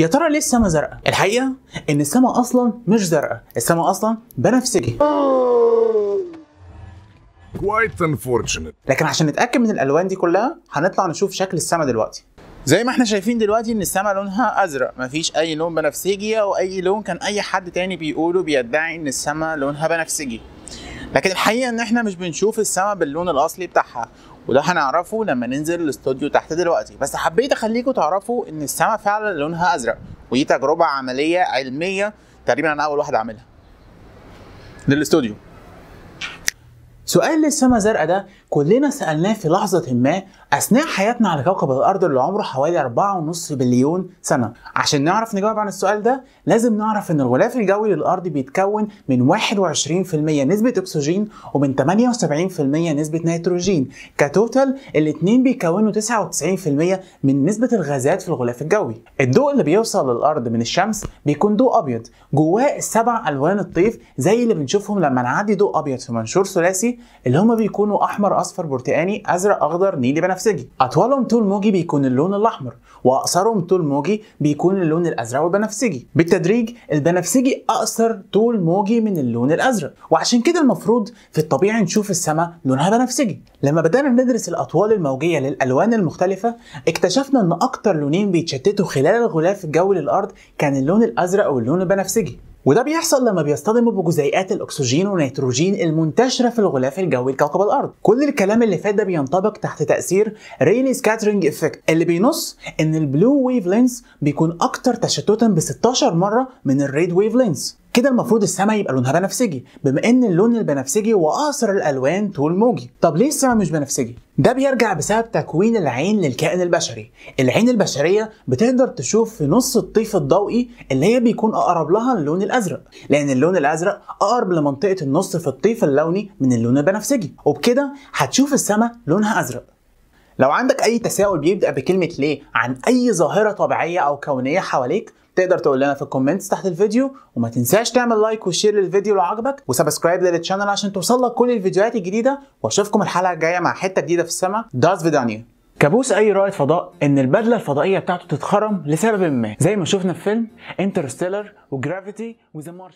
يا ترى ليه السما زرقاء؟ الحقيقه ان السما اصلا مش زرقاء، السما اصلا بنفسجي. quite unfortunate لكن عشان نتاكد من الالوان دي كلها هنطلع نشوف شكل السما دلوقتي. زي ما احنا شايفين دلوقتي ان السما لونها ازرق مفيش اي لون بنفسجي او اي لون كان اي حد تاني بيقوله بيدعي ان السما لونها بنفسجي لكن الحقيقه ان احنا مش بنشوف السما باللون الاصلي بتاعها وده هنعرفه لما ننزل الاستوديو تحت دلوقتي بس حبيت اخليكم تعرفوا ان السماء فعلا لونها ازرق ودي تجربه عمليه علميه تقريبا انا اول واحد عاملها للاستوديو سؤال للسماء زرقاء ده كلنا سألناه في لحظة ما أثناء حياتنا على كوكب الأرض اللي عمره حوالي 4.5 بليون سنة عشان نعرف نجاوب عن السؤال ده لازم نعرف إن الغلاف الجوي للأرض بيتكون من 21% نسبة أكسجين ومن 78% نسبة نيتروجين كتوتال الاتنين بيكونوا 99% من نسبة الغازات في الغلاف الجوي الضوء اللي بيوصل للأرض من الشمس بيكون ضوء أبيض جواه السبع ألوان الطيف زي اللي بنشوفهم لما نعدي ضوء أبيض في منشور ثلاثي اللي هما بيكونوا احمر اصفر برتقاني ازرق اخضر نيلي بنفسجي اطولهم طول موجي بيكون اللون الاحمر واقصرهم طول موجي بيكون اللون الازرق والبنفسجي بالتدريج البنفسجي اقصر طول موجي من اللون الازرق وعشان كده المفروض في الطبيعي نشوف السماء لونها بنفسجي لما بدأنا ندرس الأطوال الموجية للألوان المختلفة اكتشفنا إن أكتر لونين بيتشتتوا خلال الغلاف الجوي للأرض كان اللون الأزرق واللون البنفسجي وده بيحصل لما بيصطدموا بجزيئات الاكسجين والنيتروجين المنتشره في الغلاف الجوي لكوكب الارض كل الكلام اللي فات ده بينطبق تحت تاثير ريلي سكاترينج افكت اللي بينص ان البلو ويف لينز بيكون اكتر تشتتا ب 16 مره من الريد ويف لينز. كده المفروض السما يبقى لونها بنفسجي بما ان اللون البنفسجي هو اقصر الالوان طول موجي طب ليه السما مش بنفسجي ده بيرجع بسبب تكوين العين للكائن البشري العين البشريه بتقدر تشوف في نص الطيف الضوئي اللي هي بيكون اقرب لها اللون الازرق لان اللون الازرق اقرب لمنطقه النص في الطيف اللوني من اللون البنفسجي وبكده هتشوف السما لونها ازرق لو عندك اي تساؤل بيبدا بكلمه ليه عن اي ظاهره طبيعيه او كونيه حواليك تقدر تقول لنا في الكومنتس تحت الفيديو وما تنساش تعمل لايك وشير للفيديو لو عجبك وسبسكرايب للتشانل عشان توصلك كل الفيديوهات الجديده واشوفكم الحلقه الجايه مع حته جديده في السماء داز فيدانيا كابوس اي رائد فضاء ان البدله الفضائيه بتاعته تتخرم لسبب ما زي ما شفنا في فيلم انترستيلر وجرافيتي وذا مارش